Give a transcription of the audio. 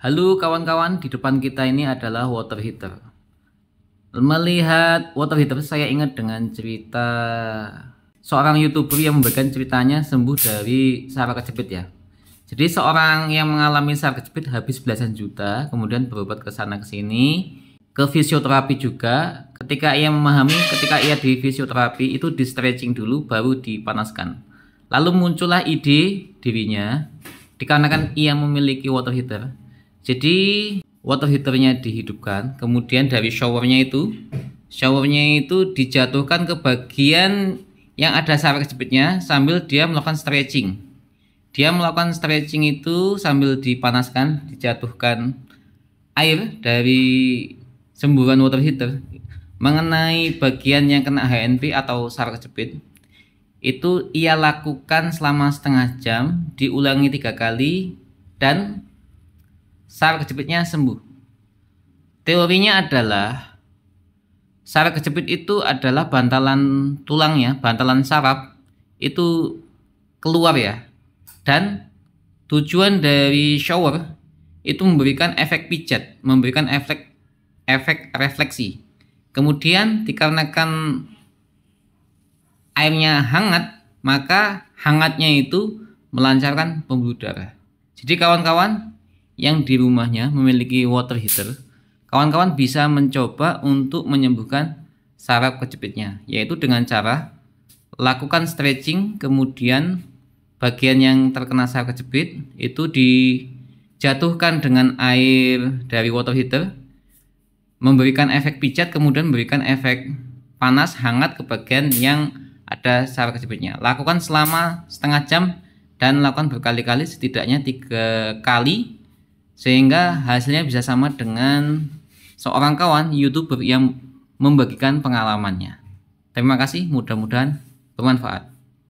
Halo kawan-kawan, di depan kita ini adalah water heater. Melihat water heater, saya ingat dengan cerita seorang youtuber yang memberikan ceritanya sembuh dari saraf kejepit ya. Jadi seorang yang mengalami saraf kejepit habis belasan juta, kemudian berobat ke sana ke sini, ke fisioterapi juga. Ketika ia memahami, ketika ia di fisioterapi itu di stretching dulu, baru dipanaskan. Lalu muncullah ide dirinya, dikarenakan ia memiliki water heater jadi water heaternya dihidupkan kemudian dari showernya itu showernya itu dijatuhkan ke bagian yang ada saraf jepitnya sambil dia melakukan stretching dia melakukan stretching itu sambil dipanaskan dijatuhkan air dari semburan water heater mengenai bagian yang kena HNP atau saraf jepit itu ia lakukan selama setengah jam diulangi tiga kali dan sar kejepitnya sembuh. Teorinya adalah sar kejepit itu adalah bantalan tulangnya, bantalan saraf itu keluar ya. Dan tujuan dari shower itu memberikan efek pijat, memberikan efek efek refleksi. Kemudian dikarenakan airnya hangat, maka hangatnya itu melancarkan pembuluh darah. Jadi kawan-kawan, yang di rumahnya memiliki water heater, kawan-kawan bisa mencoba untuk menyembuhkan saraf kejepitnya, yaitu dengan cara lakukan stretching, kemudian bagian yang terkena saraf kejepit itu dijatuhkan dengan air dari water heater, memberikan efek pijat, kemudian memberikan efek panas hangat ke bagian yang ada saraf kejepitnya. Lakukan selama setengah jam dan lakukan berkali-kali setidaknya tiga kali sehingga hasilnya bisa sama dengan seorang kawan youtuber yang membagikan pengalamannya. Terima kasih, mudah-mudahan bermanfaat.